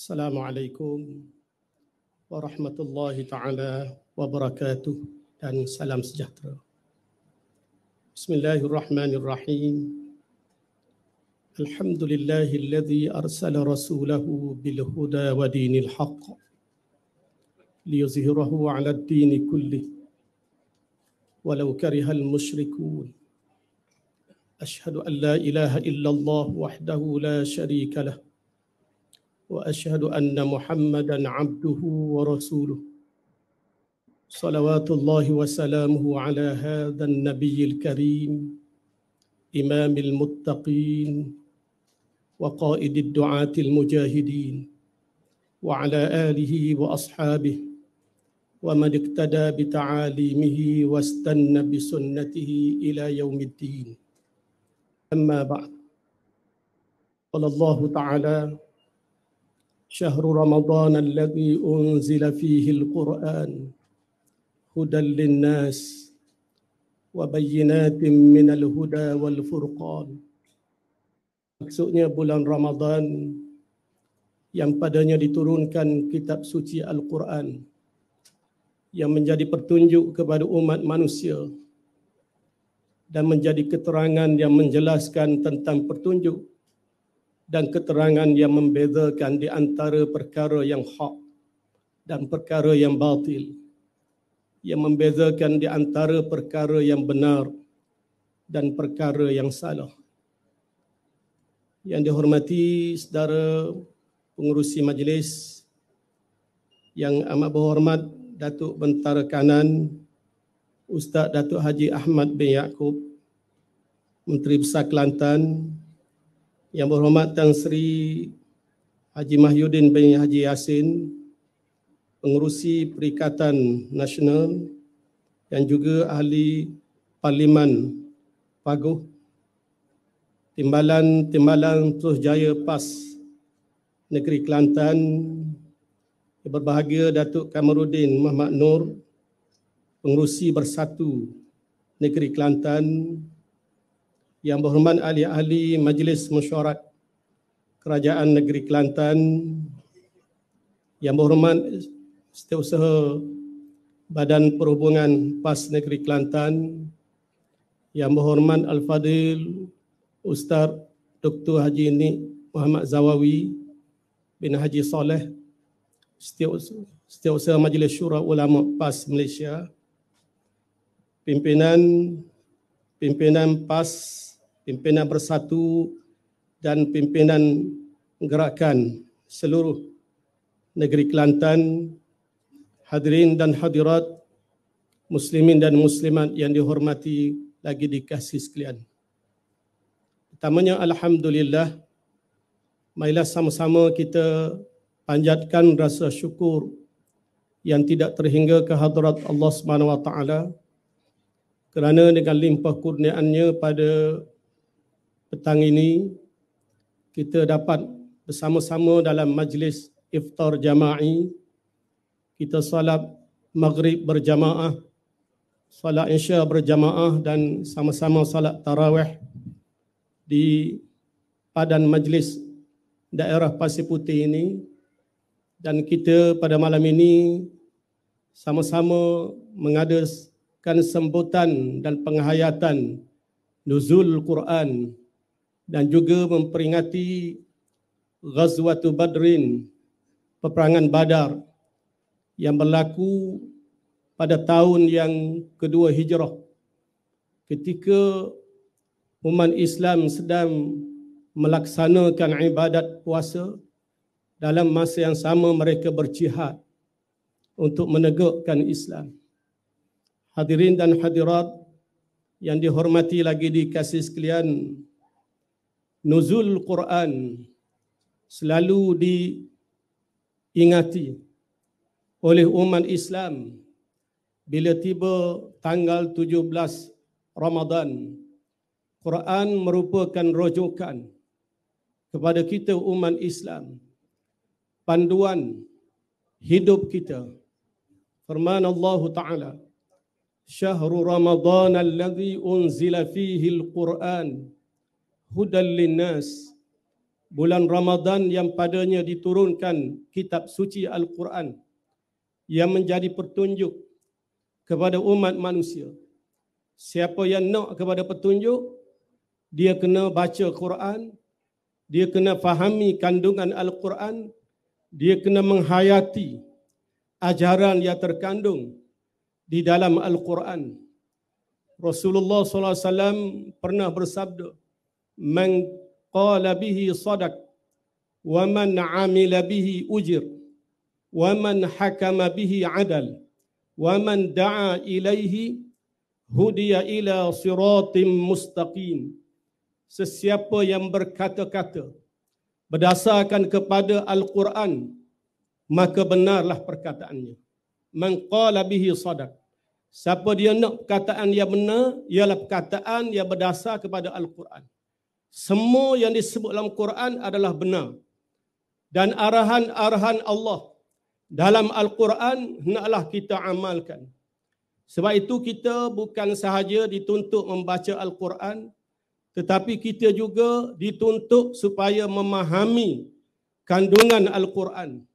السلام علaikum warahmatullahi taala wabarakatuh dan salam sejahtera. Bismillahirrahmanirrahim. Alhamdulillahilladzi arsala rasulahu bil huda wa dinil haqq liyuzhirahu 'ala ad-din kulli walau karihal musyrikun. أشهد أن لا إله إلا الله وحده لا شريك له واشهد ان محمدا عبده ورسوله صلوات الله وسلامه على هذا النبي الكريم امام المتقين وقائد الدعاه المجاهدين وعلى اله واصحابه ومن اقتدى بتعاليمه واستنى بسنته الى يوم الدين اما بعد قال الله تعالى شهر رمضان الذي انزل فيه القران هدى للناس وبينات من الهدى والفرقان Maksudnya bulan Ramadhan yang padanya diturunkan kitab suci Al-Quran yang menjadi petunjuk kepada umat manusia dan menjadi keterangan yang menjelaskan tentang petunjuk dan keterangan yang membezakan di antara perkara yang hak dan perkara yang batil yang membezakan di antara perkara yang benar dan perkara yang salah yang dihormati saudara pengurusi majlis yang amat berhormat Datuk Bentara Kanan Ustaz Datuk Haji Ahmad bin Yaakob Menteri Besar Kelantan yang berhormat Tan Sri Haji Mahyudin bin Haji Yasin, Pengerusi Perikatan Nasional dan juga ahli Parlimen Paguh, Timbalan-Timbalan Terus Jaya PAS Negeri Kelantan, yang berbahagia Datuk Kamarudin Muhammad Nur, Pengerusi Bersatu Negeri Kelantan, yang berhormat ahli-ahli Majlis Mesyuarat Kerajaan Negeri Kelantan Yang berhormat Setiausaha Badan Perhubungan PAS Negeri Kelantan Yang berhormat Al-Fadil Ustaz Dr. Haji Ni Muhammad Zawawi bin Haji Saleh Setiausaha, Majlis Syura Ulama PAS Malaysia Pimpinan Pimpinan PAS Malaysia pimpinan bersatu dan pimpinan gerakan seluruh negeri Kelantan, hadirin dan hadirat, muslimin dan muslimat yang dihormati lagi dikasih sekalian. Pertamanya Alhamdulillah, marilah sama-sama kita panjatkan rasa syukur yang tidak terhingga kehadrat Allah Subhanahu Wa Taala kerana dengan limpah kurniaannya pada petang ini kita dapat bersama-sama dalam majlis iftar jama'i kita salat maghrib berjamaah salat isya berjamaah dan sama-sama salat tarawih di padan majlis daerah Pasir Putih ini dan kita pada malam ini sama-sama mengadakan sambutan dan penghayatan nuzul Quran dan juga memperingati Ghazwatu Badrin peperangan Badar yang berlaku pada tahun yang kedua hijrah ketika umat Islam sedang melaksanakan ibadat puasa dalam masa yang sama mereka berjihad untuk menegakkan Islam. Hadirin dan hadirat yang dihormati lagi dikasih sekalian nuzul Quran selalu diingati oleh umat Islam bila tiba tanggal 17 Ramadan Quran merupakan rujukan kepada kita umat Islam panduan hidup kita firman Allah taala syahrul ramadan alladhi unzila fihi alquran Hudal Linnas bulan Ramadan yang padanya diturunkan kitab suci Al-Quran yang menjadi petunjuk kepada umat manusia. Siapa yang nak kepada petunjuk, dia kena baca Quran, dia kena fahami kandungan Al-Quran, dia kena menghayati ajaran yang terkandung di dalam Al-Quran. Rasulullah SAW pernah bersabda, man qala bihi sadaq wa man amila bihi ujir wa man hakama bihi adal wa man da'a ilaihi hudiya ila siratim mustaqim sesiapa yang berkata-kata berdasarkan kepada al-Quran maka benarlah perkataannya man qala bihi sadaq siapa dia nak perkataan yang benar ialah perkataan yang berdasar kepada al-Quran semua yang disebut dalam Quran adalah benar. Dan arahan-arahan Allah dalam Al-Quran hendaklah kita amalkan. Sebab itu kita bukan sahaja dituntut membaca Al-Quran tetapi kita juga dituntut supaya memahami kandungan Al-Quran.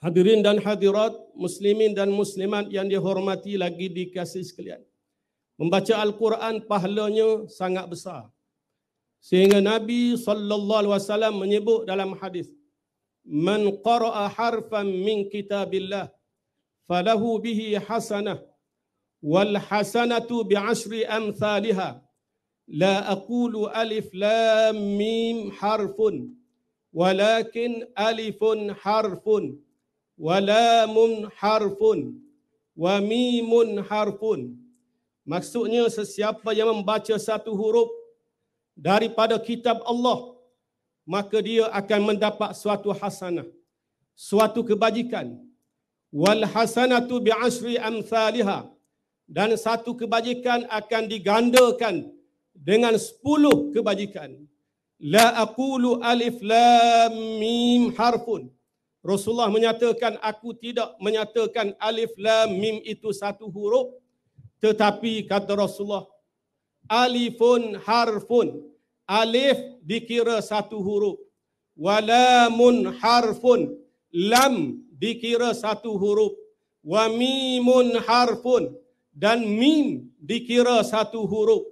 Hadirin dan hadirat, muslimin dan muslimat yang dihormati lagi dikasih sekalian. Membaca Al-Quran pahalanya sangat besar. Sehingga Nabi sallallahu alaihi wasallam menyebut dalam hadis Man qara'a harfan min kitabillah falahu bihi hasanah wal hasanatu bi asri amsalha la aqulu alif lam mim harfun walakin alifun harfun walamun harfun wa mimun harfun maksudnya sesiapa yang membaca satu huruf daripada kitab Allah maka dia akan mendapat suatu hasanah suatu kebajikan wal hasanatu bi asri amsalha dan satu kebajikan akan digandakan dengan sepuluh kebajikan la aqulu alif lam mim harfun Rasulullah menyatakan aku tidak menyatakan alif lam mim itu satu huruf tetapi kata Rasulullah alifun harfun. Alif dikira satu huruf. Walamun harfun. Lam dikira satu huruf. Wa harfun. Dan mim dikira satu huruf.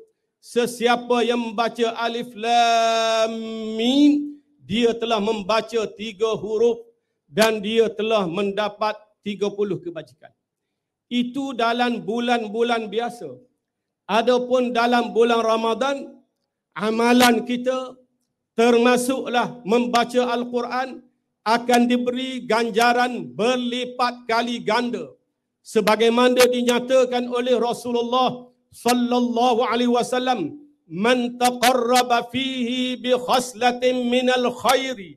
Sesiapa yang membaca alif lam mim, dia telah membaca tiga huruf dan dia telah mendapat tiga puluh kebajikan. Itu dalam bulan-bulan biasa. Adapun dalam bulan Ramadan, amalan kita termasuklah membaca Al-Quran akan diberi ganjaran berlipat kali ganda sebagaimana dinyatakan oleh Rasulullah sallallahu alaihi wasallam man taqarraba fihi bi khaslatin min al khairi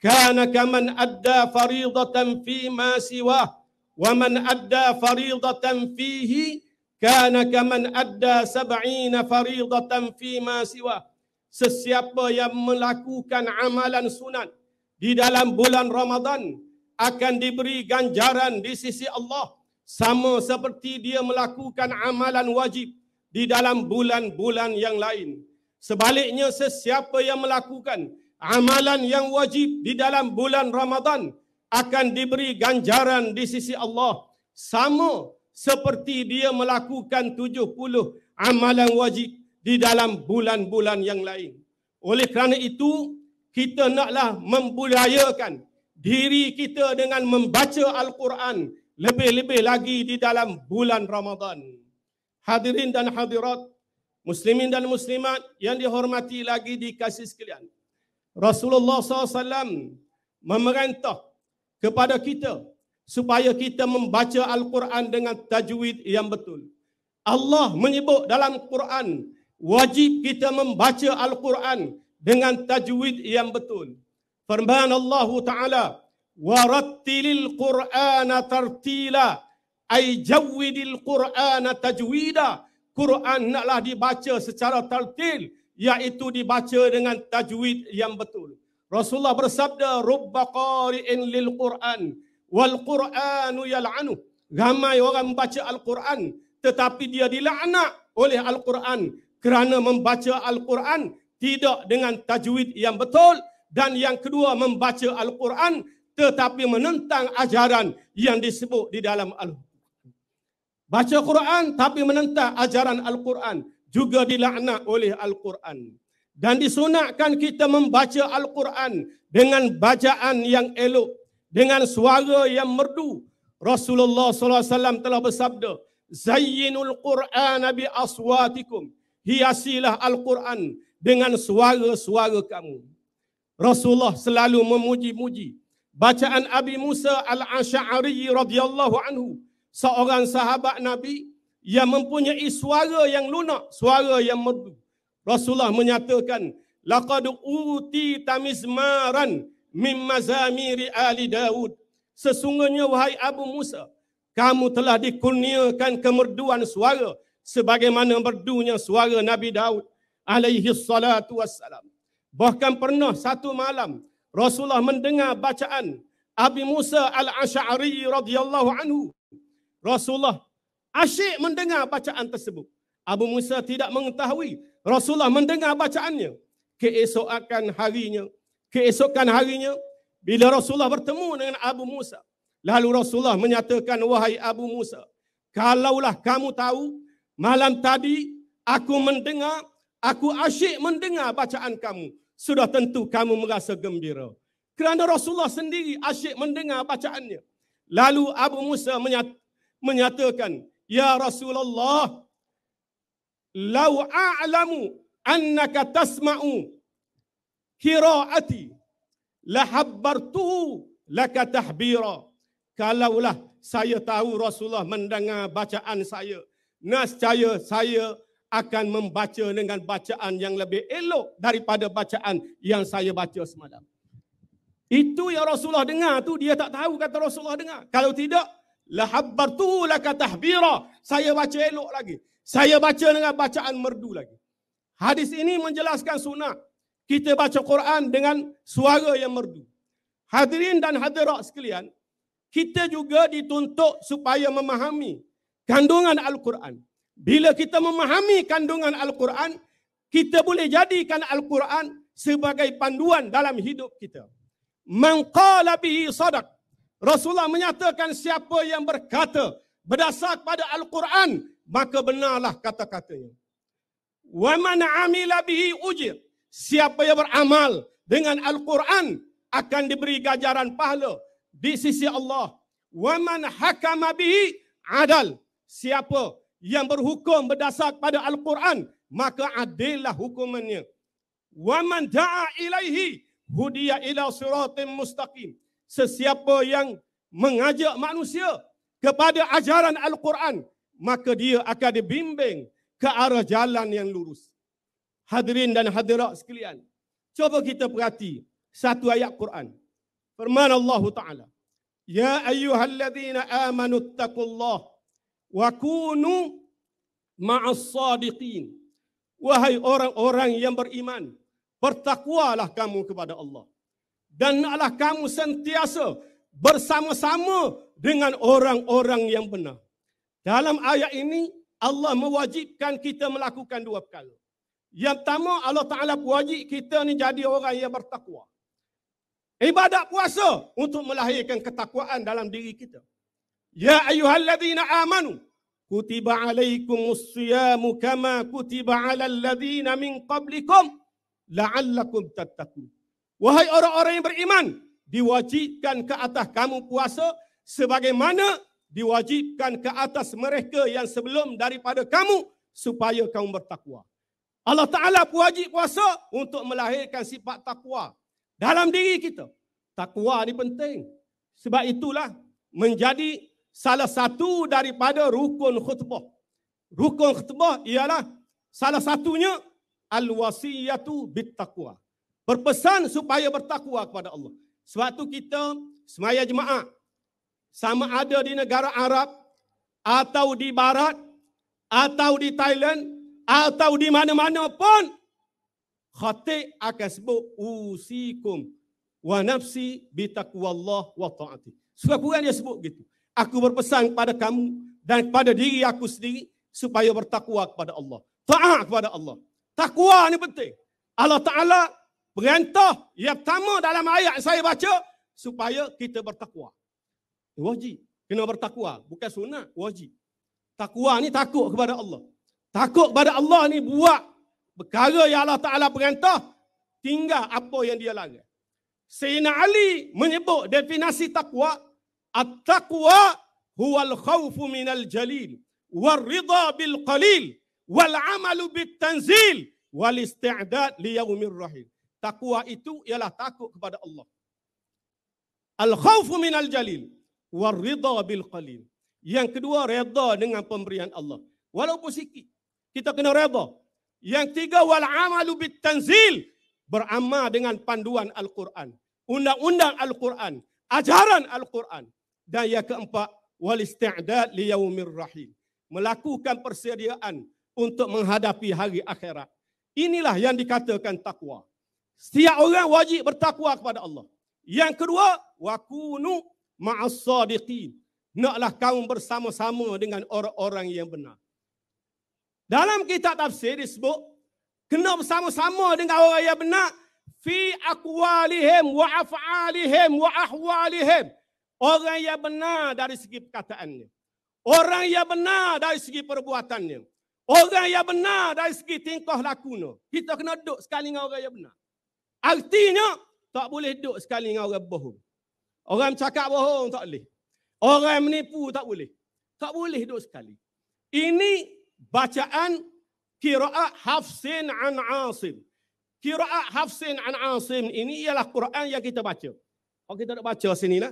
kana kaman adda fariidatan fi ma siwa wa man adda fariidatan fihi kana kaman adda sab'ina fariidatan fi ma siwa sesiapa yang melakukan amalan sunat di dalam bulan Ramadan akan diberi ganjaran di sisi Allah sama seperti dia melakukan amalan wajib di dalam bulan-bulan yang lain sebaliknya sesiapa yang melakukan amalan yang wajib di dalam bulan Ramadan akan diberi ganjaran di sisi Allah sama seperti dia melakukan 70 amalan wajib di dalam bulan-bulan yang lain. Oleh kerana itu, kita naklah membudayakan diri kita dengan membaca Al-Quran lebih-lebih lagi di dalam bulan Ramadan. Hadirin dan hadirat, muslimin dan muslimat yang dihormati lagi di kasih sekalian. Rasulullah SAW memerintah kepada kita supaya kita membaca Al-Quran dengan tajwid yang betul. Allah menyebut dalam Quran wajib kita membaca Al-Quran dengan tajwid yang betul. Firman Allah Taala, "Warattil Al-Quran tartila, ay jawid quran tajwida." Quran naklah dibaca secara tartil, yaitu dibaca dengan tajwid yang betul. Rasulullah bersabda, "Rubba qari'in lil Quran wal Quranu yal'anu. Ramai orang membaca Al-Quran tetapi dia dilaknat oleh Al-Quran kerana membaca Al-Quran tidak dengan tajwid yang betul dan yang kedua membaca Al-Quran tetapi menentang ajaran yang disebut di dalam Al-Quran. Baca Quran tapi menentang ajaran Al-Quran juga dilaknat oleh Al-Quran. Dan disunatkan kita membaca Al-Quran dengan bacaan yang elok dengan suara yang merdu Rasulullah sallallahu alaihi wasallam telah bersabda zayyinul quran bi aswatikum hiasilah al-quran dengan suara-suara kamu Rasulullah selalu memuji-muji bacaan Abi Musa al-Asy'ari radhiyallahu anhu seorang sahabat Nabi yang mempunyai suara yang lunak suara yang merdu Rasulullah menyatakan laqad uti tamizmaran min Mazamir ali Daud. Sesungguhnya wahai Abu Musa, kamu telah dikurniakan kemerduan suara sebagaimana merdunya suara Nabi Daud alaihi salatu wassalam. Bahkan pernah satu malam Rasulullah mendengar bacaan Abi Musa al-Asy'ari radhiyallahu anhu. Rasulullah asyik mendengar bacaan tersebut. Abu Musa tidak mengetahui Rasulullah mendengar bacaannya. Keesokan harinya Keesokan harinya, bila Rasulullah bertemu dengan Abu Musa, lalu Rasulullah menyatakan, wahai Abu Musa, kalaulah kamu tahu, malam tadi aku mendengar, aku asyik mendengar bacaan kamu, sudah tentu kamu merasa gembira. Kerana Rasulullah sendiri asyik mendengar bacaannya. Lalu Abu Musa menyat- menyatakan, Ya Rasulullah, Lau a'lamu annaka tasma'u kiraati lahabbartu laka tahbira kalaulah saya tahu Rasulullah mendengar bacaan saya nescaya saya akan membaca dengan bacaan yang lebih elok daripada bacaan yang saya baca semalam itu yang Rasulullah dengar tu dia tak tahu kata Rasulullah dengar kalau tidak lahabbartu laka tahbira saya baca elok lagi saya baca dengan bacaan merdu lagi hadis ini menjelaskan sunnah kita baca Quran dengan suara yang merdu. Hadirin dan hadirat sekalian, kita juga dituntut supaya memahami kandungan Al-Quran. Bila kita memahami kandungan Al-Quran, kita boleh jadikan Al-Quran sebagai panduan dalam hidup kita. Man qala bihi sadaq. Rasulullah menyatakan siapa yang berkata berdasar pada Al-Quran, maka benarlah kata-katanya. Wa man amila bihi ujir siapa yang beramal dengan Al-Quran akan diberi gajaran pahala di sisi Allah. Waman hakama bihi adal. Siapa yang berhukum berdasar pada Al-Quran, maka adillah hukumannya. Waman jaa ilaihi hudiya ila suratim mustaqim. Sesiapa yang mengajak manusia kepada ajaran Al-Quran, maka dia akan dibimbing ke arah jalan yang lurus hadirin dan hadirat sekalian. Cuba kita perhati satu ayat Quran. Firman Allah Ta'ala. Ya ayyuhalladzina amanu attaqullah wa kunu ma'as sadiqin. Wahai orang-orang yang beriman, bertakwalah kamu kepada Allah. Dan naklah kamu sentiasa bersama-sama dengan orang-orang yang benar. Dalam ayat ini, Allah mewajibkan kita melakukan dua perkara. Yang pertama Allah Ta'ala wajib kita ni jadi orang yang bertakwa. Ibadat puasa untuk melahirkan ketakwaan dalam diri kita. Ya ayuhalladzina amanu. Kutiba alaikumusiyamu kama kutiba ala alladzina min qablikum. La'allakum tattaku. Wahai orang-orang yang beriman. Diwajibkan ke atas kamu puasa. Sebagaimana diwajibkan ke atas mereka yang sebelum daripada kamu. Supaya kamu bertakwa. Allah Ta'ala wajib puasa untuk melahirkan sifat takwa dalam diri kita. Takwa ini penting. Sebab itulah menjadi salah satu daripada rukun khutbah. Rukun khutbah ialah salah satunya al-wasiyatu bittaqwa. Berpesan supaya bertakwa kepada Allah. Sebab tu kita semaya jemaah sama ada di negara Arab atau di Barat atau di Thailand atau di mana-mana pun khatib akan sebut usikum wa nafsi bi taqwallah wa ta'ati. Surah Quran dia sebut gitu. Aku berpesan kepada kamu dan kepada diri aku sendiri supaya bertakwa kepada Allah. Taat kepada Allah. Takwa ni penting. Allah Taala perintah yang pertama dalam ayat yang saya baca supaya kita bertakwa. Wajib kena bertakwa, bukan sunat, wajib. Takwa ni takut kepada Allah. Takut kepada Allah ni buat perkara yang Allah Ta'ala perintah, tinggal apa yang dia larang. Sayyidina Ali menyebut definisi takwa, at-taqwa huwal khawfu minal jalil, wal rida bil qalil, wal amalu bil tanzil, wal isti'dad li rahim. Takwa itu ialah takut kepada Allah. Al khawfu minal jalil, wal rida bil qalil. Yang kedua, reda dengan pemberian Allah. Walaupun sikit kita kena reda. Yang tiga wal amalu bit tanzil beramal dengan panduan al-Quran, undang-undang al-Quran, ajaran al-Quran. Dan yang keempat wal isti'dad li yaumir rahim. Melakukan persediaan untuk menghadapi hari akhirat. Inilah yang dikatakan takwa. Setiap orang wajib bertakwa kepada Allah. Yang kedua, wakunu ma'as-sadiqin. Naklah kaum bersama-sama dengan orang-orang yang benar. Dalam kitab tafsir disebut kena bersama-sama dengan orang yang benar fi aqwalihim wa af'alihim wa ahwalihim. Orang yang benar dari segi perkataannya. Orang yang benar dari segi perbuatannya. Orang yang benar dari segi tingkah lakunya. Kita kena duduk sekali dengan orang yang benar. Artinya, tak boleh duduk sekali dengan orang bohong. Orang cakap bohong tak boleh. Orang menipu tak boleh. Tak boleh duduk sekali. Ini bacaan qiraat Hafsin an Asim. Qiraat Hafsin an Asim ini ialah Quran yang kita baca. Kalau oh, kita nak baca sini lah.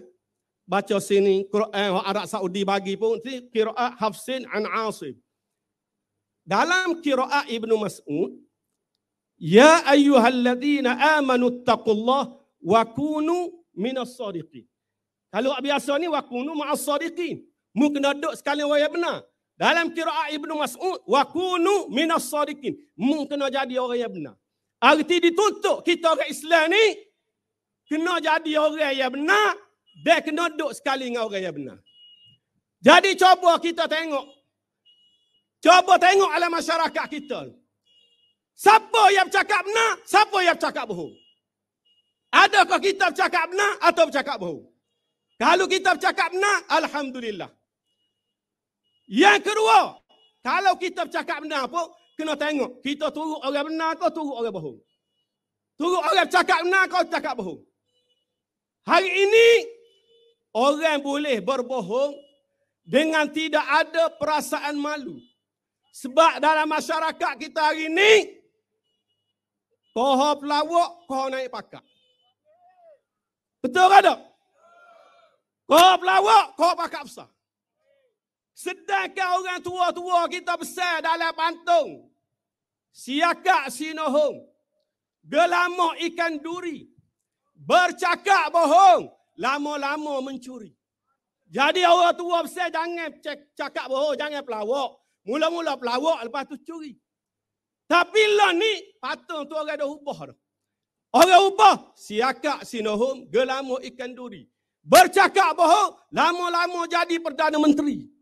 Baca sini Quran Arab Saudi bagi pun ni qiraat Hafsin an Asim. Dalam qiraat Ibnu Mas'ud Ya ayyuhalladzina amanu taqullah wa kunu minas sadiqin. Kalau biasa ni wa kunu ma'as sadiqin. mungkin kena duduk sekali wayah benar. Dalam kiraat Ibnu Mas'ud, wa kunu minas sadiqin. Mu kena jadi orang yang benar. Arti ditutup kita orang Islam ni kena jadi orang yang benar dan kena duduk sekali dengan orang yang benar. Jadi cuba kita tengok. Cuba tengok alam masyarakat kita. Siapa yang bercakap benar, siapa yang bercakap bohong. Adakah kita bercakap benar atau bercakap bohong? Kalau kita bercakap benar, Alhamdulillah. Yang kedua, kalau kita bercakap benar apa, kena tengok. Kita turut orang benar kau turut orang bohong. Turut orang cakap benar kau cakap bohong. Hari ini, orang boleh berbohong dengan tidak ada perasaan malu. Sebab dalam masyarakat kita hari ini, kau pelawak, kau naik pakat. Betul ke tak? Kau pelawak, kau pakat besar. Sedangkan orang tua-tua kita besar dalam pantung. Siakak sinohong. Gelamo ikan duri. Bercakap bohong. Lama-lama mencuri. Jadi orang tua besar jangan cakap bohong. Jangan pelawak. Mula-mula pelawak lepas tu curi. Tapi lah ni patung tu orang dah ubah dah. Orang ubah. Siakak sinohong. Gelamo ikan duri. Bercakap bohong. Lama-lama jadi Perdana Menteri.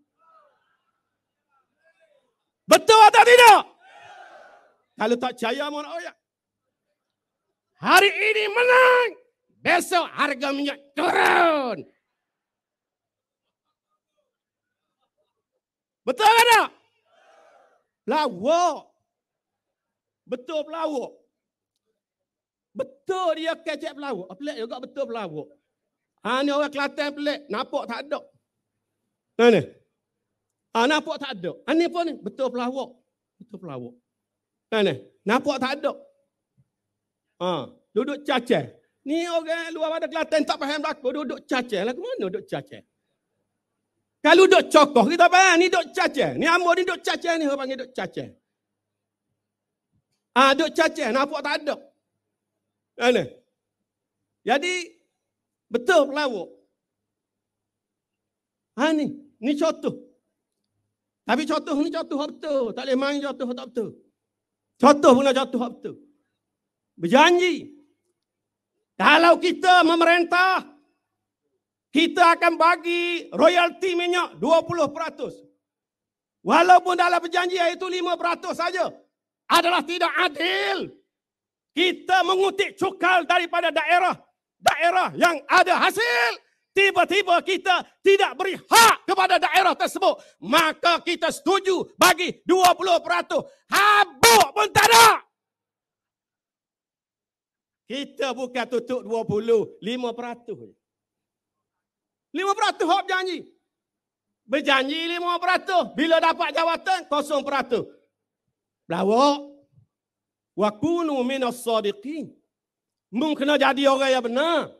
Betul atau tidak? Kalau tak percaya mohon ayat. Hari ini menang, besok harga minyak turun. Betul kan tak? Lawa. Betul pelawa. Betul dia kecek pelawa. Oh, Pelak juga betul pelawa. Ha ah, ni orang Kelantan pelik. Nampak tak ada. Ha Ah, nampak tak ada. Ani ah, pun ni. Betul pelawak. Betul pelawak. Kan ni? Eh? Nampak tak ada. Ha. Duduk cacah. Ni orang luar pada Kelantan tak faham berlaku. Duduk cacah lah. mana duduk cacah? Kalau duduk cokoh kita faham. Ni duduk cacah. Ni amur ni duduk cacah ni. panggil duduk cacah. Ha. Duduk cacah. Nampak tak ada. Kan ni? Eh? Jadi betul pelawak. Ha ni. Ni contoh. Tapi contoh ni contoh hapta. Tak boleh main contoh tak hapta. Contoh pun contoh hapta. Berjanji. Kalau kita memerintah, kita akan bagi royalti minyak 20%. Walaupun dalam perjanjian itu 5% saja. Adalah tidak adil. Kita mengutip cukal daripada daerah. Daerah yang ada hasil tiba-tiba kita tidak beri hak kepada daerah tersebut. Maka kita setuju bagi 20%. Habuk pun tak ada. Kita bukan tutup 20, 5%. 5% hak berjanji. Berjanji 5%. Bila dapat jawatan, 0%. Belawak. Wakunu minas sadiqin. Mung kena jadi orang yang benar.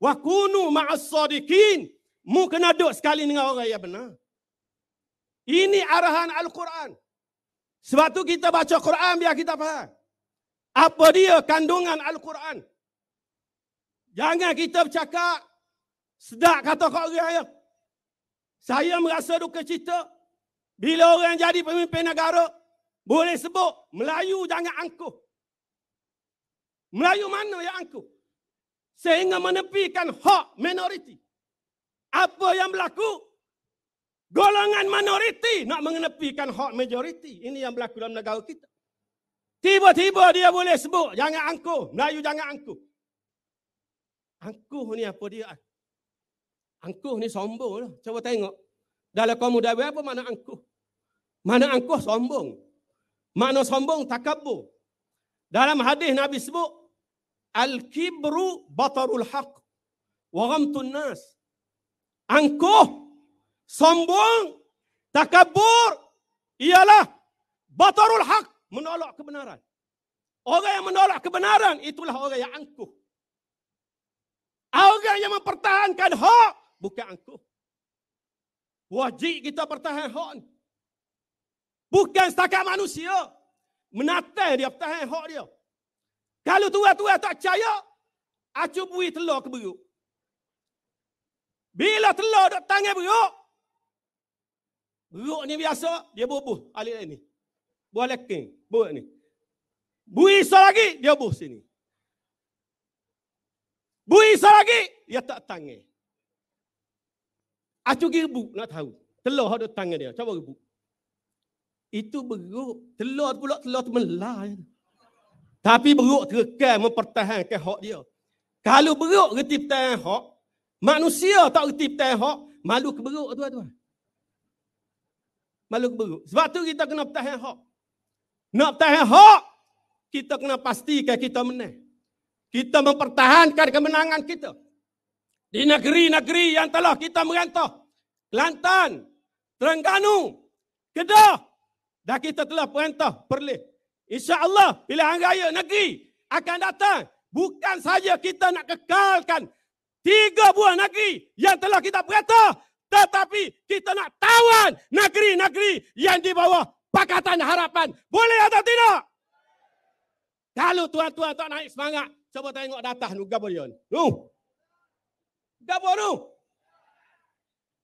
Wa kunu ma'as sadiqin. Mu kena duduk sekali dengan orang yang benar. Ini arahan Al-Quran. Sebab tu kita baca Quran biar kita faham. Apa dia kandungan Al-Quran? Jangan kita bercakap sedap kata kau orang ya. Saya merasa duka cita bila orang jadi pemimpin negara boleh sebut Melayu jangan angkuh. Melayu mana yang angkuh? sehingga menepikan hak minoriti. Apa yang berlaku? Golongan minoriti nak menepikan hak majoriti. Ini yang berlaku dalam negara kita. Tiba-tiba dia boleh sebut, jangan angkuh. Melayu jangan angkuh. Angkuh ni apa dia? Angkuh ni sombong lah. Cuba tengok. Dalam kamu dah apa mana angkuh? Mana angkuh sombong. Mana sombong takabur. Dalam hadis Nabi sebut, Al-kibru batarul haq wa ghamtun nas. Angkuh, sombong, takabur ialah batarul haq, menolak kebenaran. Orang yang menolak kebenaran itulah orang yang angkuh. Orang yang mempertahankan hak bukan angkuh. Wajib kita pertahankan hak ni. Bukan setakat manusia. Menatai dia pertahankan hak dia. Kalau tuan-tuan tak percaya, aku beri telur ke beruk. Bila telur duk tangan beruk, beruk ni biasa, dia bubuh alik ni. Buah leking, buah ni. Bui so lagi, dia bubuh sini. Bui so lagi, dia tak tangan. Aku bu nak tahu. Telur ada tangan dia, cuba gerbu. Itu beruk, telur pula telur temelah. Ya. Tapi beruk terkel kan mempertahankan hak dia. Kalau beruk reti pertahankan hak, manusia tak reti pertahankan hak, malu ke beruk tuan-tuan. Malu ke beruk. Sebab tu kita kena pertahankan hak. Nak pertahankan hak, kita kena pastikan kita menang. Kita mempertahankan kemenangan kita. Di negeri-negeri yang telah kita merantau. Kelantan, Terengganu, Kedah. dah kita telah perintah Perlis. InsyaAllah pilihan raya negeri akan datang. Bukan saja kita nak kekalkan tiga buah negeri yang telah kita perata. Tetapi kita nak tawan negeri-negeri yang di bawah Pakatan Harapan. Boleh atau tidak? Kalau tuan-tuan tak naik semangat, cuba tengok data ni. Gabar ni. Nu. Gabar ni.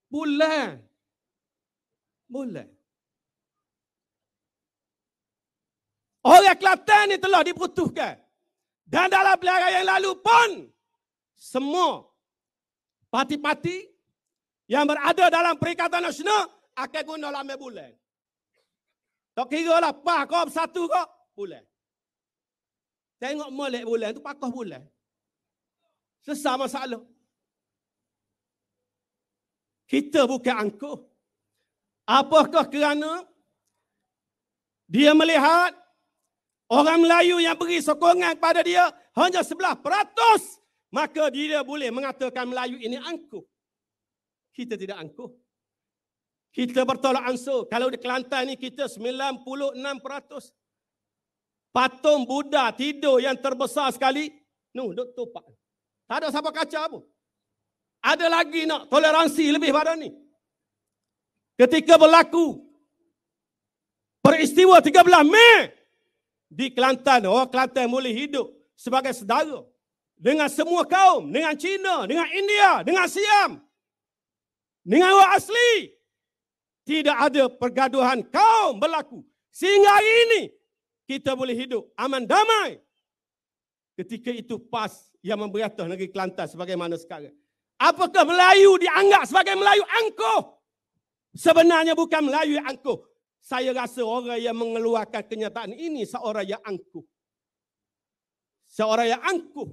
Bulan. Bulan. Orang Kelantan ni telah dibutuhkan Dan dalam pelihara yang lalu pun, semua parti-parti yang berada dalam Perikatan Nasional akan guna lama bulan. Tak kira lah, pah kau bersatu kau, bulan. Tengok molek bulan tu, pakoh bulan. Sesama masalah. Kita bukan angkuh. Apakah kerana dia melihat Orang Melayu yang beri sokongan kepada dia hanya sebelah peratus. Maka dia boleh mengatakan Melayu ini angkuh. Kita tidak angkuh. Kita bertolak ansur. Kalau di Kelantan ini kita 96%. Patung Buddha tidur yang terbesar sekali. Nuh, no, duduk tupak. Tak ada siapa kaca pun. Ada lagi nak toleransi lebih pada ni. Ketika berlaku peristiwa 13 Mei di Kelantan, orang Kelantan boleh hidup sebagai saudara dengan semua kaum, dengan Cina, dengan India, dengan Siam, dengan orang asli. Tidak ada pergaduhan kaum berlaku. Sehingga hari ini, kita boleh hidup aman damai. Ketika itu PAS yang memberi negeri Kelantan sebagaimana sekarang. Apakah Melayu dianggap sebagai Melayu angkuh? Sebenarnya bukan Melayu yang angkuh. Saya rasa orang yang mengeluarkan kenyataan ini seorang yang angkuh. Seorang yang angkuh.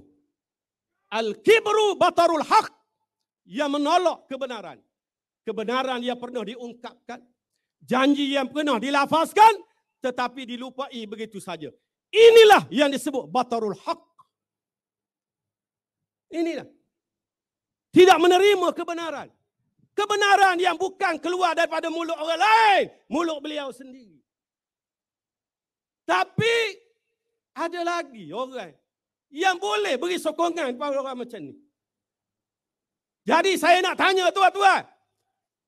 Al-kibru batarul haq. Yang menolak kebenaran. Kebenaran yang pernah diungkapkan. Janji yang pernah dilafazkan. Tetapi dilupai begitu saja. Inilah yang disebut batarul haq. Inilah. Tidak menerima kebenaran kebenaran yang bukan keluar daripada mulut orang lain, mulut beliau sendiri. Tapi ada lagi orang yang boleh beri sokongan kepada orang macam ni. Jadi saya nak tanya tuan-tuan.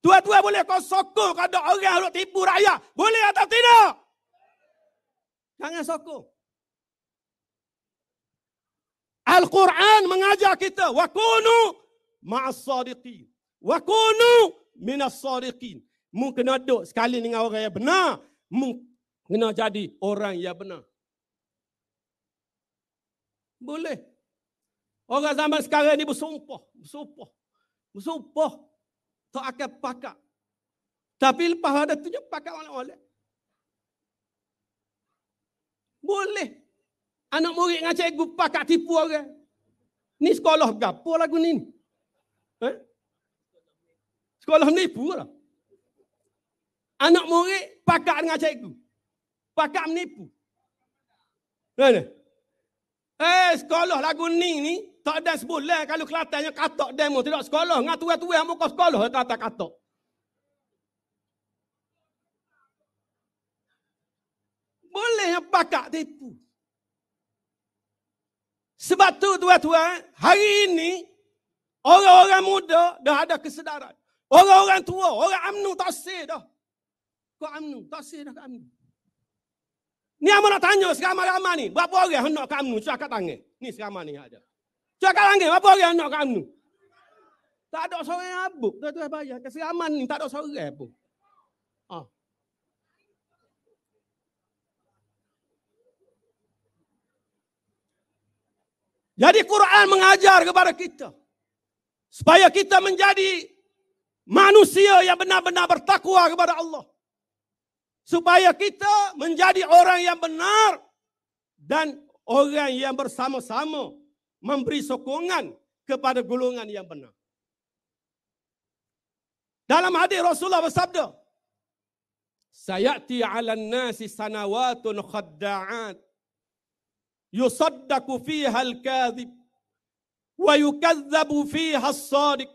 Tuan-tuan boleh kau sokong kalau orang yang tipu rakyat? Boleh atau tidak? Jangan sokong. Al-Quran mengajar kita. Wa kunu ma'as-sadiqin wa kunu minas sariqin mung kena duduk sekali dengan orang yang benar mung kena jadi orang yang benar boleh orang zaman sekarang ni bersumpah bersumpah bersumpah tak akan pakak tapi lepas ada tunjuk pakak orang oleh boleh anak murid dengan cikgu pakak tipu orang ni sekolah gapo lagu ni sekolah menipu lah. Anak murid pakak dengan cikgu. Pakak menipu. Mana? Eh, sekolah lagu ni ni, tak ada sebulan kalau Kelantan yang katok demo, tidak sekolah. Dengan tuan-tuan yang muka sekolah, kata katok. Boleh yang pakak tipu. Sebab tu tuan-tuan, hari ini, orang-orang muda dah ada kesedaran. Orang-orang tua, orang amnu tak sih dah. Kau amnu, tak sih dah kamu. Ni amal nak tanya seramai-ramai ni. Berapa orang hendak kamu? Cuma kat tangan. Ni seramai ni ada. Cuma kat tangan, berapa orang hendak kamu? Tak ada seorang yang abuk. Tuan -tuan bayar. Ke seramai ni tak ada seorang pun. Ah. Jadi Quran mengajar kepada kita. Supaya kita menjadi manusia yang benar-benar bertakwa kepada Allah. Supaya kita menjadi orang yang benar dan orang yang bersama-sama memberi sokongan kepada golongan yang benar. Dalam hadis Rasulullah bersabda, Sayati ala nasi sanawatun khadda'at yusaddaku fiha al-kadhib wa yukadzabu fiha al sadiq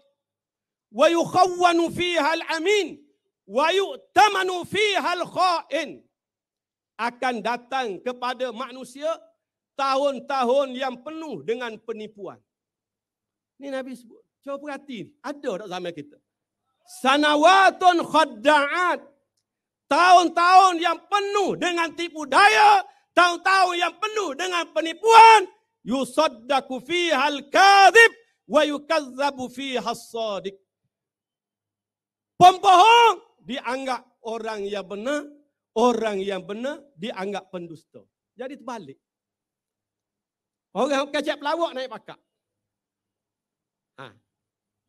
fiha ويخون فيها الأمين fiha al الخائن akan datang kepada manusia tahun-tahun yang penuh dengan penipuan. Ini Nabi sebut. Cuba perhati. Ada tak zaman kita? Sanawatun khadda'at. Tahun-tahun yang penuh dengan tipu daya. Tahun-tahun yang penuh dengan penipuan. Yusaddaku fihal kazib. Wa yukazzabu fihal sadiq pembohong dianggap orang yang benar, orang yang benar dianggap pendusta. Jadi terbalik. Orang kecek lawak naik pakak. Ha.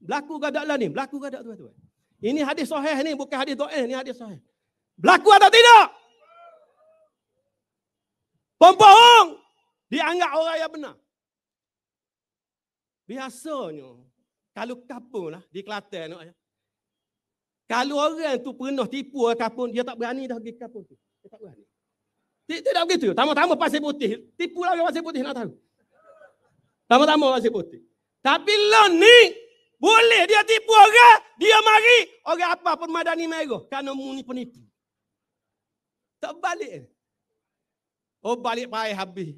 Berlaku gadak lah ni, berlaku gadak dua-dua. Ini hadis sahih ni, bukan hadis do'eh, ni hadis sahih. Berlaku atau tidak? Pembohong dianggap orang yang benar. Biasanya, kalau kapur lah, di Kelantan, no, kalau orang tu pernah tipu ataupun dia tak berani dah pergi kapur tu. Dia tak berani. Tidak, tidak begitu. Tama-tama pasir putih. Tipu lah pasir putih nak tahu. Tama-tama pasir putih. Tapi lah ni boleh dia tipu orang, dia mari. Orang apa pun madani merah. Kerana mu ni penipu. Tak balik. Eh. Oh balik pahit habis.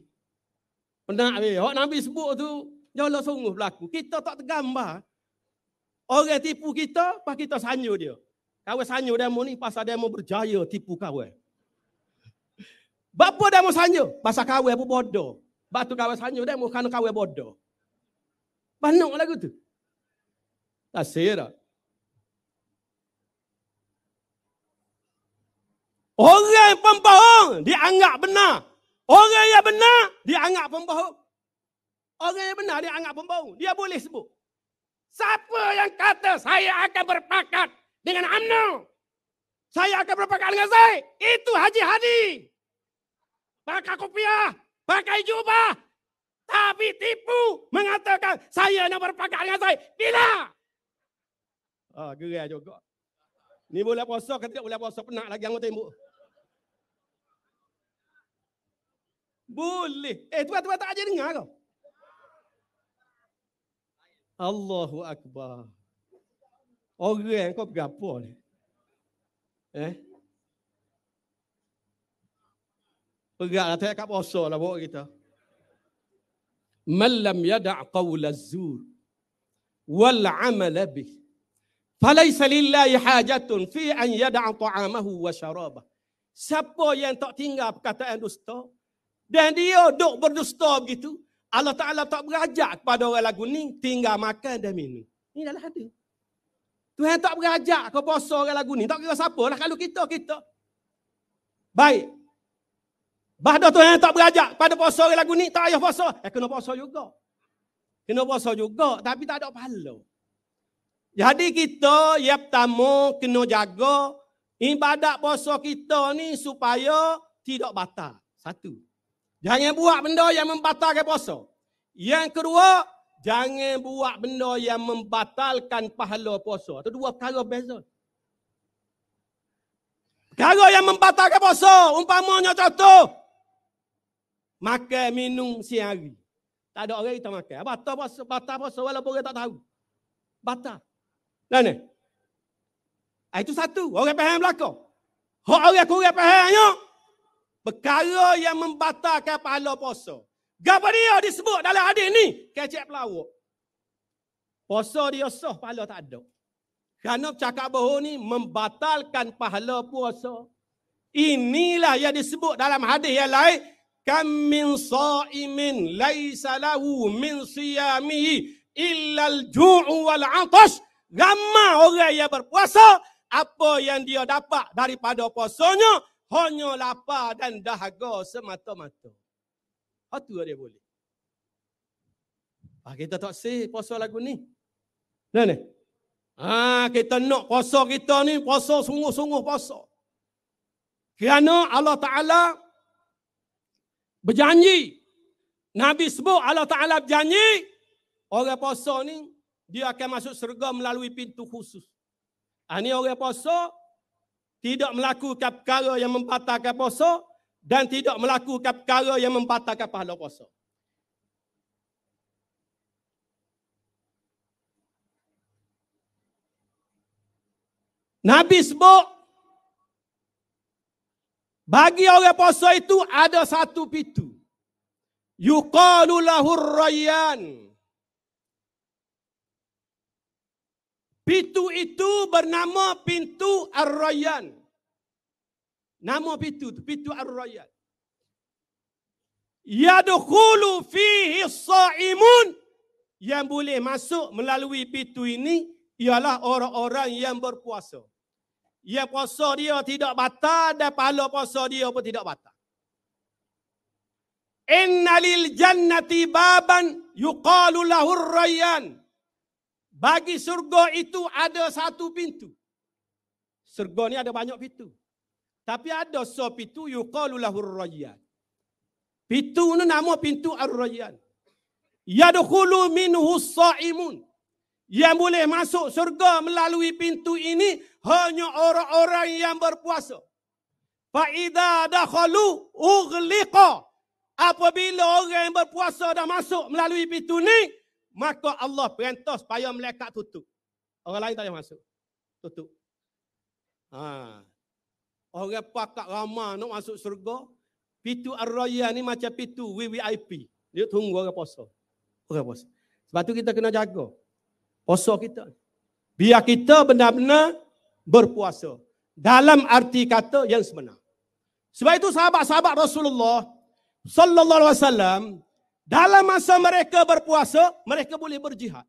Penat habis. Orang Nabi sebut tu, jauh lah sungguh berlaku. Kita tak tergambar. Orang tipu kita, pas kita sanyu dia. Kawan sanyu demo ni pasal demo berjaya tipu kawan. Bapa demo sanyu? Pasal kawan pun bodoh. Batu kawan sanyu demo kerana kawan bodoh. Banyak lagu tu. Tak sihir Orang pembohong dianggap benar. Orang yang benar dianggap pembohong. Orang yang benar dianggap pembohong. Dia boleh sebut. Siapa yang kata saya akan berpakat dengan UMNO? Saya akan berpakat dengan saya. Itu Haji Hadi. Pakai kopiah, pakai jubah. Tapi tipu mengatakan saya nak berpakat dengan saya. Bila? Ah, gerai juga. Ni boleh puasa ke tidak boleh puasa? Penat lagi yang tembok. Boleh. Eh, tu tuan tak ajar dengar kau. Allahu Akbar. Orang kau berapa ni? Eh? Pegak lah, tak kat bosok lah buat kita. Man lam yada' qawla zur wal amala bih. Falaysa lillahi hajatun fi an yada'a ta'amahu wa syarabah. Siapa yang tak tinggal perkataan dusta? Dan dia duk berdusta begitu. Allah Ta'ala tak berajak kepada orang lagu ni tinggal makan dan minum. Ini adalah ada. Tuhan tak berajak kau puasa orang lagu ni. Tak kira siapa lah kalau kita, kita. Baik. Bahada Tuhan tak berajak pada puasa orang lagu ni, tak payah puasa. Eh, kena puasa juga. Kena puasa juga, tapi tak ada pahala. Jadi kita, ya pertama, kena jaga ibadat puasa kita ni supaya tidak batal. Satu. Jangan buat benda yang membatalkan puasa. Yang kedua, jangan buat benda yang membatalkan pahala puasa. Itu dua perkara beza. Perkara yang membatalkan puasa, umpamanya contoh. Makan minum siang hari. Tak ada orang kita makan. Batal puasa, batal puasa walaupun orang tak tahu. Batal. Dan ni. Ah, itu satu. Orang faham belakang. Hak orang kurang fahamnya. Perkara yang membatalkan pahala puasa. Gapa dia disebut dalam hadis ni? Kecek pelawak. Puasa dia sah, pahala tak ada. Kerana cakap bahawa ni membatalkan pahala puasa. Inilah yang disebut dalam hadis yang lain. Kam min sa'imin laisa min siyamihi illa al-ju'u wal-atash. Ramai orang yang berpuasa. Apa yang dia dapat daripada puasanya hanya lapar dan dahaga semata-mata. Itu dia boleh. Ah, kita tak sih puasa lagu ni. Nah, ni. Ah, kita nak puasa kita ni, puasa sungguh-sungguh puasa. Kerana Allah Ta'ala berjanji. Nabi sebut Allah Ta'ala berjanji. Orang puasa ni, dia akan masuk syurga melalui pintu khusus. Ini ah, orang puasa, tidak melakukan perkara yang membatalkan puasa dan tidak melakukan perkara yang membatalkan pahala puasa. Nabi sebut bagi orang puasa itu ada satu pintu. Yuqalu lahur rayyan. Pintu itu bernama pintu Ar-Rayyan. Nama pintu itu, pintu Ar-Rayyan. Yadkhulu fihi sa'imun. Yang boleh masuk melalui pintu ini ialah orang-orang yang berpuasa. Yang puasa dia tidak batal dan pahala puasa dia pun tidak batal. Inna lil jannati baban yuqalu lahu rayyan bagi surga itu ada satu pintu. Surga ni ada banyak pintu. Tapi ada so pintu yuqalu lahur rayyan. Pintu ni nama pintu ar-rayyan. Yadkhulu minhu saimun. Yang boleh masuk surga melalui pintu ini hanya orang-orang yang berpuasa. Fa idza dakhalu ughliqa. Apabila orang yang berpuasa dah masuk melalui pintu ni, Maka Allah perintah supaya melekat tutup. Orang lain tak boleh masuk. Tutup. Ha. Orang pakat ramah nak masuk surga. Pitu arroya ni macam pitu VVIP. Dia tunggu orang puasa. Orang puasa. Sebab tu kita kena jaga. Puasa kita. Biar kita benar-benar berpuasa. Dalam arti kata yang sebenar. Sebab itu sahabat-sahabat Rasulullah sallallahu alaihi wasallam dalam masa mereka berpuasa, mereka boleh berjihad.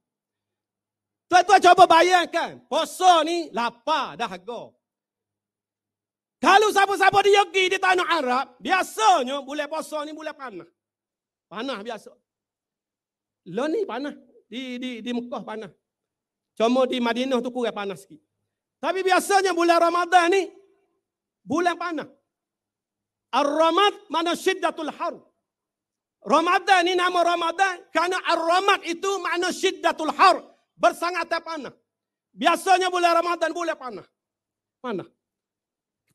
Tuan-tuan cuba bayangkan, puasa ni lapar dah go. Kalau siapa-siapa di Yogi di tanah Arab, biasanya bulan puasa ni bulan panah. Panah biasa. Lo lah ni panah. Di di di Mekah panah. Cuma di Madinah tu kurang panas sikit. Tapi biasanya bulan Ramadan ni bulan panah. Ar-Ramad mana syiddatul haru? Ramadan ini nama Ramadan kerana Ar-Ramad itu makna syiddatul har. Bersangat panas. Biasanya bulan Ramadan boleh panas. Mana?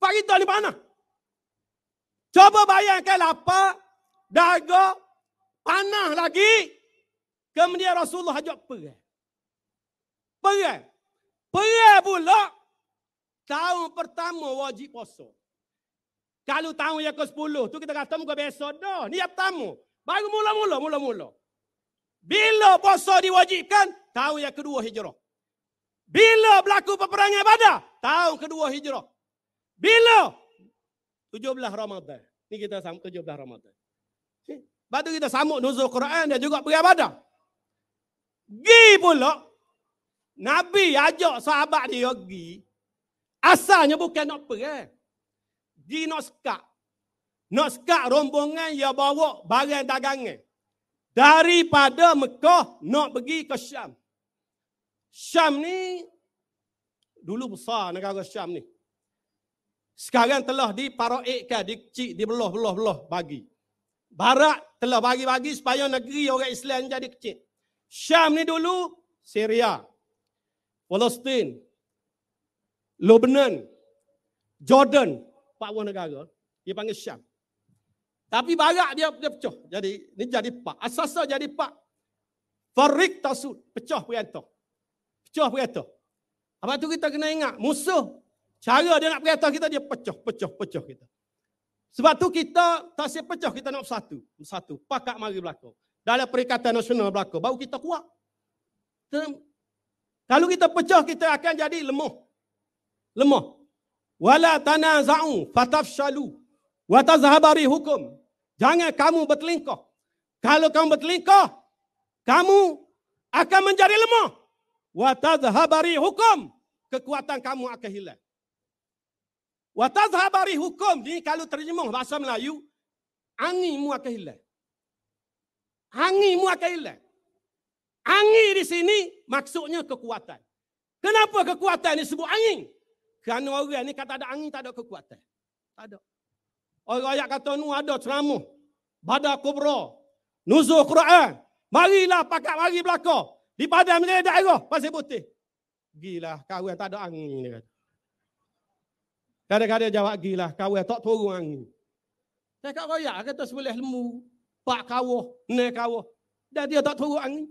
pagi kita ni panas. Cuba bayangkan apa dahaga, panah lagi. Kemudian Rasulullah ajak perang. Perang. Perang pula. Tahun pertama wajib puasa. Kalau tahun yang ke-10 tu kita kata muka besok dah. Ni yang pertama. Baru mula-mula, mula-mula. Bila puasa diwajibkan, tahun yang kedua hijrah. Bila berlaku peperangan badar, tahun kedua hijrah. Bila? 17 Ramadhan. Ini kita sama 17 Ramadhan. Lepas tu kita sambut nuzul Quran dan juga pergi Abadah. Gi pula, Nabi ajak sahabat dia pergi. Asalnya bukan nak pergi. Gi nak sekat nak sekat rombongan yang bawa barang dagangnya Daripada Mekah nak pergi ke Syam. Syam ni dulu besar negara Syam ni. Sekarang telah diparoikkan, dicik, dibeloh-beloh-beloh bagi. Barat telah bagi-bagi supaya negeri orang Islam jadi kecil. Syam ni dulu Syria, Palestin, Lebanon, Jordan, empat buah negara. Dia panggil Syam. Tapi barak dia dia pecah. Jadi ni jadi pak. asasnya jadi pak. Farik tasud. Pecah perintah. Pecah perintah. Apa tu kita kena ingat. Musuh. Cara dia nak perintah kita dia pecah. Pecah. Pecah kita. Sebab tu kita tak siap pecah. Kita nak bersatu. Bersatu. Pakat mari belakang. Dalam perikatan nasional belakang. Baru kita kuat. Term. Kalau kita pecah kita akan jadi lemah. Lemah. Wala tanaza'u fatafshalu wa tazhabari hukum Jangan kamu bertelingkah. Kalau kamu bertelingkah, kamu akan menjadi lemah. Wa tazhabari hukum. Kekuatan kamu akan hilang. Wa tazhabari hukum. Ini kalau terjemah bahasa Melayu, anginmu akan hilang. Anginmu akan hilang. Angin di sini maksudnya kekuatan. Kenapa kekuatan ini sebut angin? Kerana orang ni kata ada angin, tak ada kekuatan. Tak ada. Orang ayat kata nu ada ceramah. Bada kubra. Nuzul Quran. Marilah pakat mari belaka. Di padang mereka daerah. Pasir putih. kau yang tak ada angin. Dia kata. Kadang-kadang jawab kau yang tak turun angin. Saya kata royak. kita sebelah lemu. Pak kawah. Nek kawah. Dan dia tak turun angin.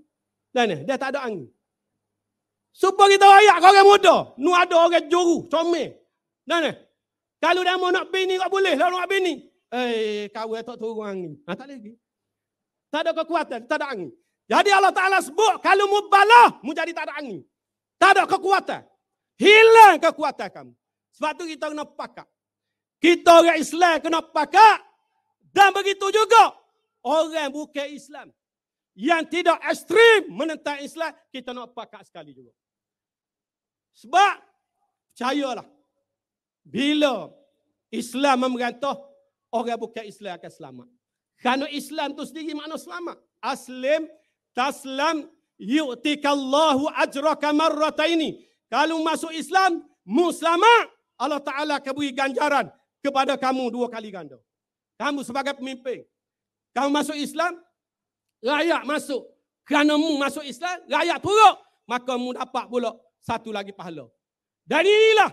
Dan ni. Dia tak ada angin. Supaya kita royak. Kau orang muda. Nu ada orang juru. Comel. Dan ni. Kalau dah mau nak bini, tak boleh lah nak bini. Eh, hey, kau tak turun angin. Ha, tak lagi. Tak ada kekuatan, tak ada angin. Jadi Allah Ta'ala sebut, kalau mu balah, mu jadi tak ada angin. Tak ada kekuatan. Hilang kekuatan kamu. Sebab tu kita kena pakat. Kita orang Islam kena pakat. Dan begitu juga, orang bukan Islam. Yang tidak ekstrim menentang Islam, kita nak pakat sekali juga. Sebab, percayalah. Bila Islam memerintah, orang bukan Islam akan selamat. Kerana Islam tu sendiri makna selamat. Aslim, taslam, yu'tikallahu ajraka ini. Kalau masuk Islam, muslamat. Allah Ta'ala akan beri ganjaran kepada kamu dua kali ganda. Kamu sebagai pemimpin. Kamu masuk Islam, rakyat masuk. Kerana mu masuk Islam, rakyat turut. Maka mu dapat pula satu lagi pahala. Dan inilah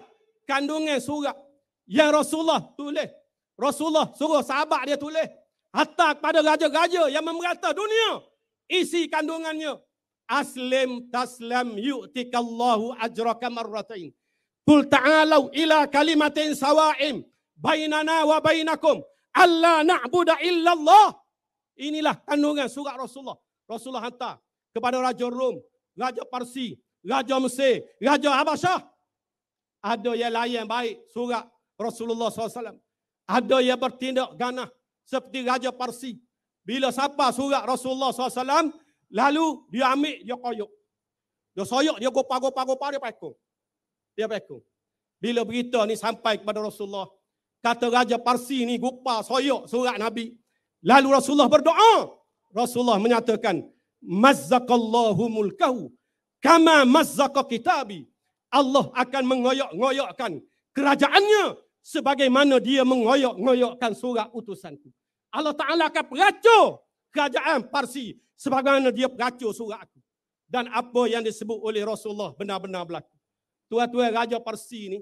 kandungan surat yang Rasulullah tulis. Rasulullah suruh sahabat dia tulis. Hatta kepada raja-raja yang memerata dunia. Isi kandungannya. Aslim taslam yu'tikallahu ajraka marratain. Kul ta'alau ila kalimatin sawa'im. Bainana wa bainakum. Alla na'buda illallah. Inilah kandungan surat Rasulullah. Rasulullah hantar kepada Raja Rom, Raja Parsi, Raja Mesir, Raja Habasyah ada yang layan baik surat Rasulullah SAW. Ada yang bertindak ganah seperti Raja Parsi. Bila siapa surat Rasulullah SAW, lalu dia ambil, dia koyok. Dia soyok, dia gopa-gopa-gopa, dia peku. Dia peku. Bila berita ni sampai kepada Rasulullah, kata Raja Parsi ni gopa, soyok surat Nabi. Lalu Rasulullah berdoa. Rasulullah menyatakan, Mazzakallahu mulkahu, kama mazzaka kitabih. Allah akan mengoyok-ngoyokkan kerajaannya sebagaimana dia mengoyok-ngoyokkan surat utusan itu. Allah Ta'ala akan peracur kerajaan Parsi sebagaimana dia peracur surat aku. Dan apa yang disebut oleh Rasulullah benar-benar berlaku. Tua-tua Raja Parsi ini,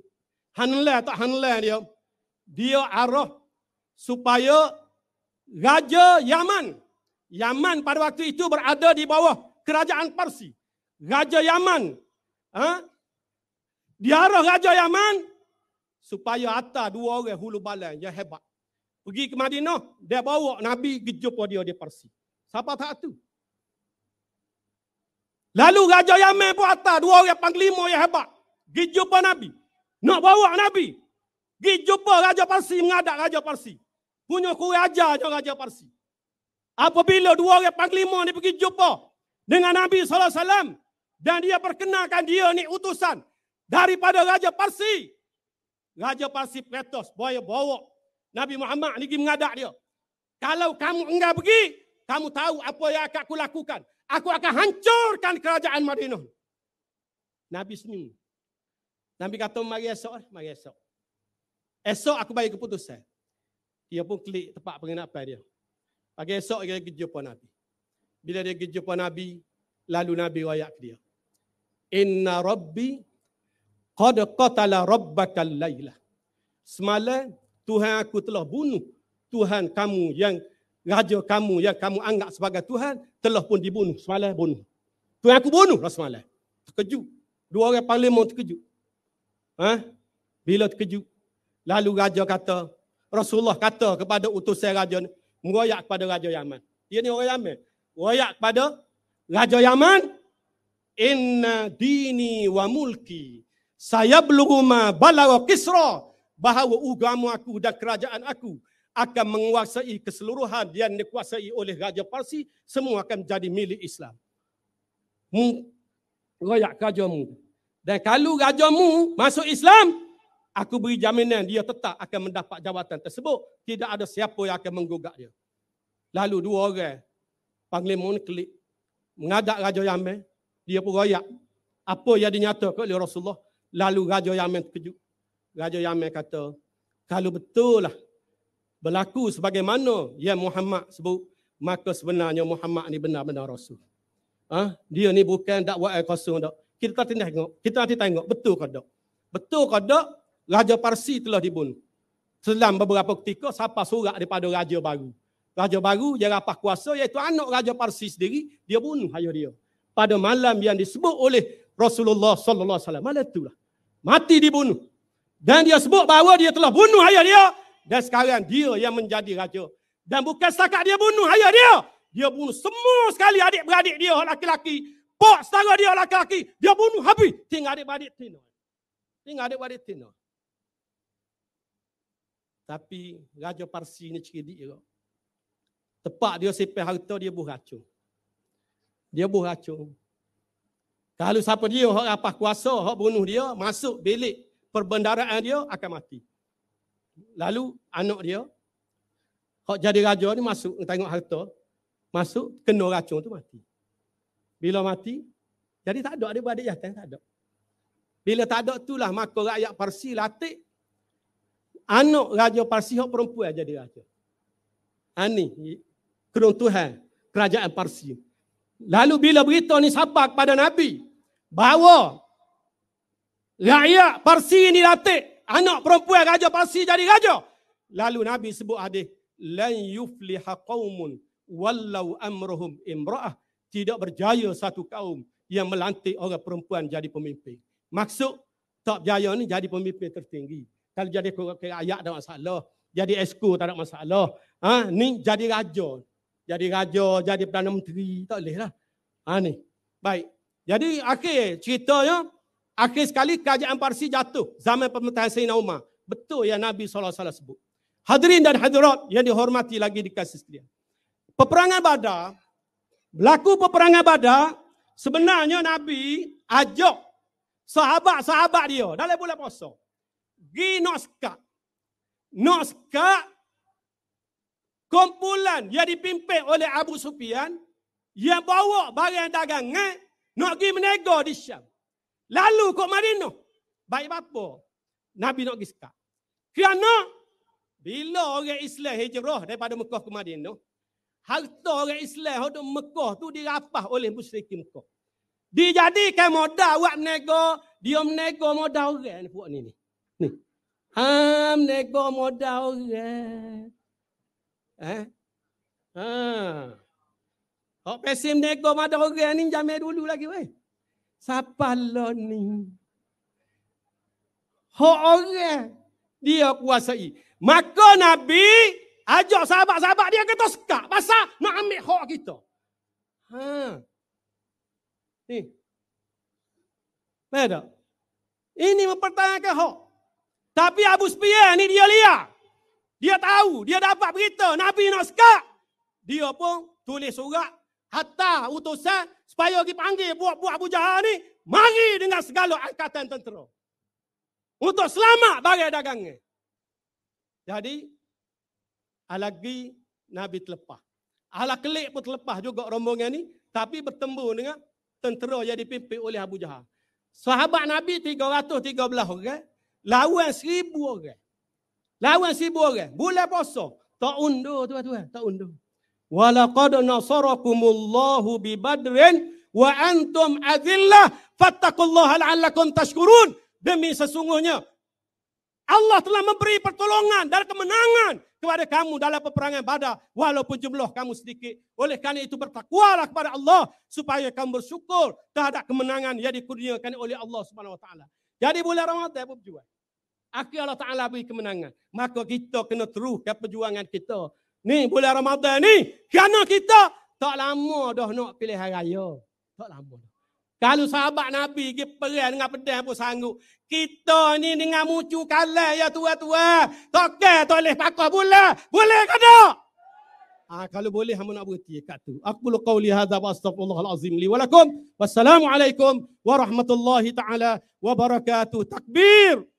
hanle tak hanle dia, dia arah supaya Raja Yaman, Yaman pada waktu itu berada di bawah kerajaan Parsi. Raja Yaman, ha? diarah Raja Yaman supaya atas dua orang hulu Balai yang hebat. Pergi ke Madinah, dia bawa Nabi kejumpa dia di Parsi. Siapa tak tu? Lalu Raja Yaman pun atas dua orang panglima yang hebat. Pergi jumpa Nabi. Nak bawa Nabi. Pergi jumpa Raja Parsi, mengadak Raja Parsi. Punya kuraja je Raja Parsi. Apabila dua orang panglima ni pergi jumpa dengan Nabi SAW dan dia perkenalkan dia ni utusan daripada Raja Parsi. Raja Parsi Petos, boya bawa. Nabi Muhammad lagi mengadak dia. Kalau kamu enggak pergi, kamu tahu apa yang akan aku lakukan. Aku akan hancurkan kerajaan Madinah. Nabi senyum. Nabi kata, mari esok. Lah, mari esok. Esok aku bagi keputusan. Dia pun klik tempat penginapan dia. Pagi esok dia pergi jumpa Nabi. Bila dia pergi jumpa Nabi, lalu Nabi wayak dia. Inna Rabbi qad qatala rabbakal laila semalam tuhan aku telah bunuh tuhan kamu yang raja kamu yang kamu anggap sebagai tuhan telah pun dibunuh semalam bunuh tuhan aku bunuh lah semalam terkejut dua orang parlimen terkejut ha bila terkejut lalu raja kata Rasulullah kata kepada utusan raja ni meroyak kepada raja Yaman Ia ni orang Yaman meroyak kepada raja Yaman inna dini wa mulki saya belum balaw kisra bahawa agama aku dan kerajaan aku akan menguasai keseluruhan yang dikuasai oleh Raja Parsi, semua akan jadi milik Islam. Mu, royak rajamu. Dan kalau rajamu masuk Islam, aku beri jaminan dia tetap akan mendapat jawatan tersebut. Tidak ada siapa yang akan menggugat dia. Lalu dua orang, panglima ni klik, mengadak Raja Yamin, dia pun royak. Apa yang dinyatakan oleh Rasulullah, Lalu Raja Yaman terkejut. Raja Yaman kata, kalau betul lah berlaku sebagaimana yang Muhammad sebut, maka sebenarnya Muhammad ni benar-benar Rasul. Ha? Dia ni bukan dakwah air kosong tak. Kita nanti tengok, kita nanti tengok betul ke tak. Betul ke tak, Raja Parsi telah dibunuh. Selam beberapa ketika, siapa surat daripada Raja Baru. Raja Baru, dia rapah kuasa, iaitu anak Raja Parsi sendiri, dia bunuh ayah dia. Pada malam yang disebut oleh Rasulullah sallallahu alaihi wasallam. Malam itulah. Mati dibunuh. Dan dia sebut bahawa dia telah bunuh ayah dia dan sekarang dia yang menjadi raja. Dan bukan setakat dia bunuh ayah dia, dia bunuh semua sekali adik-beradik dia laki-laki. Pak saudara dia laki-laki, dia bunuh habis. Tinggal adik-beradik tino. Tinggal adik-beradik tino. Tapi raja Parsi ni cerdik juga. Tepat dia sipai harta dia buh racun. Dia buh racun. Kalau siapa dia, hak apa kuasa, hak bunuh dia, masuk bilik perbendaraan dia, akan mati. Lalu anak dia, hak jadi raja ni masuk, tengok harta, masuk, kena racun tu mati. Bila mati, jadi tak ada, dia beradik jatuh, tak ada. Bila tak ada, itulah maka rakyat Parsi latih, anak raja Parsi, hak perempuan jadi raja. Ini, ha, keruntuhan kerajaan Parsi. Lalu bila berita ni sabar kepada Nabi, bawa rakyat Parsi ini latih anak perempuan raja Parsi jadi raja. Lalu Nabi sebut hadis, lain yufliha qaumun walau amruhum imra'ah. Tidak berjaya satu kaum yang melantik orang perempuan jadi pemimpin. Maksud tak berjaya ni jadi pemimpin tertinggi. Kalau jadi rakyat tak masalah. Jadi esko tak ada masalah. Ha? Ni jadi raja. Jadi raja, jadi Perdana Menteri. Tak boleh lah. Ha, ni. Baik. Jadi akhir ceritanya, akhir sekali kerajaan Parsi jatuh zaman pemerintahan Sayyidina Umar. Betul yang Nabi SAW sebut. Hadirin dan hadirat yang dihormati lagi dikasih sekalian. Peperangan Badar, berlaku peperangan Badar, sebenarnya Nabi ajak sahabat-sahabat dia dalam bulan puasa. Gi Noska. Noska kumpulan yang dipimpin oleh Abu Sufyan yang bawa barang dagangan nak pergi menega di Syam. Lalu ke Madinah. Baik apa? Nabi nak pergi sekat. Kerana bila orang Islam hijrah daripada Mekah ke Madinah, harta orang Islam di Mekah tu dirapah oleh musyrik Mekah. Dijadikan modal buat menega, dia menega modal orang ni buat ni. Ni. Ha, menega modal orang. Eh? Ha. Kau oh, pesim nego mada orang ni jamai dulu lagi weh. Siapa lo ni? Ho orang dia kuasai. Maka Nabi ajak sahabat-sahabat dia kata sekak. Pasal nak ambil hak kita. Ha. Ni. Baik tak? Ini mempertanyakan hak. Tapi Abu Sufyan ni dia liar. Dia tahu, dia dapat berita Nabi nak sekak. Dia pun tulis surat hatta utusan supaya pergi panggil buah-buah Abu Jahal ni mari dengan segala angkatan tentera. Untuk selamat barang dagangnya. Jadi, alagi Nabi terlepas. Ala kelik pun terlepas juga rombongan ni. Tapi bertemu dengan tentera yang dipimpin oleh Abu Jahal. Sahabat Nabi 313 orang. Lawan seribu orang. Lawan seribu orang. Okay? Bulan poso. Tak undur tuan-tuan. Tak undur. Walaqad nasarakumullahu bi badrin wa antum adillah fattaqullaha la'allakum tashkurun. Demi sesungguhnya Allah telah memberi pertolongan dan kemenangan kepada kamu dalam peperangan Badar walaupun jumlah kamu sedikit. Oleh kerana itu bertakwalah kepada Allah supaya kamu bersyukur terhadap kemenangan yang dikurniakan oleh Allah Subhanahu wa taala. Jadi bulan Ramadan pun juga. Akhir Allah Ta'ala beri kemenangan. Maka kita kena teruskan perjuangan kita. Ni bulan Ramadan ni. Kerana kita tak lama dah nak pilih hari raya. Tak lama. Kalau sahabat Nabi pergi perang dengan pedang pun sanggup. Kita ni dengan mucu kalah ya tua-tua. Tokai tak boleh pakai bola. Boleh ke tak? Ha, kalau boleh, hamba nak berhenti kat tu. Aku lukau lihada wa astagfirullahalazim li walakum. Wassalamualaikum warahmatullahi ta'ala wabarakatuh. Takbir.